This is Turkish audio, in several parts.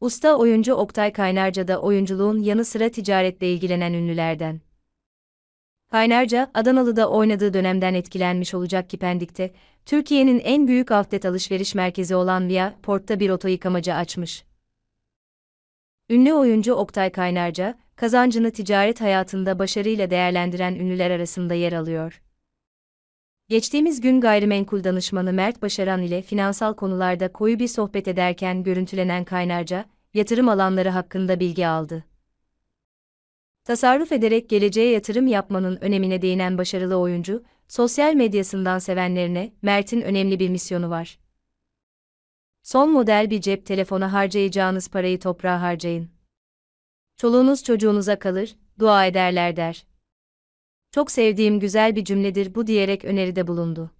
Usta oyuncu Oktay Kaynarca da oyunculuğun yanı sıra ticaretle ilgilenen ünlülerden. Kaynarca, Adanalı'da oynadığı dönemden etkilenmiş olacak ki Pendik'te, Türkiye'nin en büyük outlet alışveriş merkezi olan Via Port'ta bir oto yıkamacı açmış. Ünlü oyuncu Oktay Kaynarca, kazancını ticaret hayatında başarıyla değerlendiren ünlüler arasında yer alıyor. Geçtiğimiz gün gayrimenkul danışmanı Mert Başaran ile finansal konularda koyu bir sohbet ederken görüntülenen Kaynarca, yatırım alanları hakkında bilgi aldı. Tasarruf ederek geleceğe yatırım yapmanın önemine değinen başarılı oyuncu, sosyal medyasından sevenlerine Mert'in önemli bir misyonu var. Son model bir cep telefonu harcayacağınız parayı toprağa harcayın. Çoluğunuz çocuğunuza kalır, dua ederler der çok sevdiğim güzel bir cümledir bu diyerek öneride bulundu.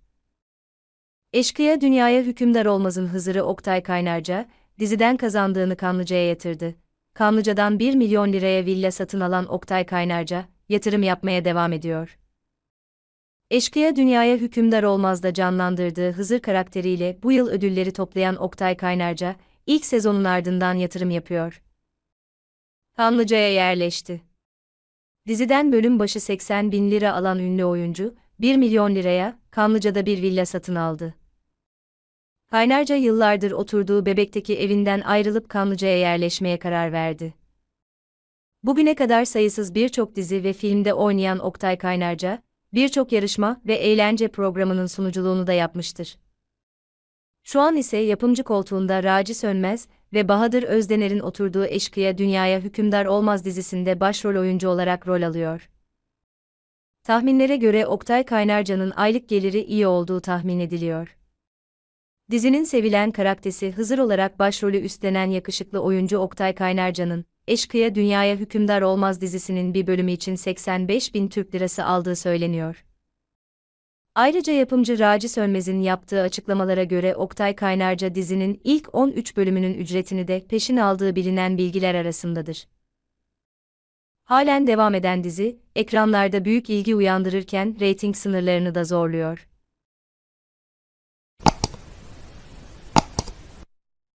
Eşkıya dünyaya hükümdar olmazın Hızır'ı Oktay Kaynarca, diziden kazandığını Kanlıca'ya yatırdı. Kanlıca'dan 1 milyon liraya villa satın alan Oktay Kaynarca, yatırım yapmaya devam ediyor. Eşkıya dünyaya hükümdar olmazda canlandırdığı Hızır karakteriyle bu yıl ödülleri toplayan Oktay Kaynarca, ilk sezonun ardından yatırım yapıyor. Kanlıca'ya yerleşti. Diziden bölüm başı 80 bin lira alan ünlü oyuncu, 1 milyon liraya, Kanlıca'da bir villa satın aldı. Kaynarca yıllardır oturduğu bebekteki evinden ayrılıp Kanlıca'ya yerleşmeye karar verdi. Bugüne kadar sayısız birçok dizi ve filmde oynayan Oktay Kaynarca, birçok yarışma ve eğlence programının sunuculuğunu da yapmıştır. Şu an ise yapımcı koltuğunda Raci Sönmez ve Bahadır Özdener'in oturduğu Eşkıya Dünyaya Hükümdar Olmaz dizisinde başrol oyuncu olarak rol alıyor. Tahminlere göre Oktay Kaynarca'nın aylık geliri iyi olduğu tahmin ediliyor. Dizinin sevilen karakteri Hızır olarak başrolü üstlenen yakışıklı oyuncu Oktay Kaynarca'nın, Eşkıya Dünyaya Hükümdar Olmaz dizisinin bir bölümü için 85 bin Türk lirası aldığı söyleniyor. Ayrıca yapımcı Raci Sönmez'in yaptığı açıklamalara göre Oktay Kaynarca dizinin ilk 13 bölümünün ücretini de peşin aldığı bilinen bilgiler arasındadır. Halen devam eden dizi, ekranlarda büyük ilgi uyandırırken reyting sınırlarını da zorluyor.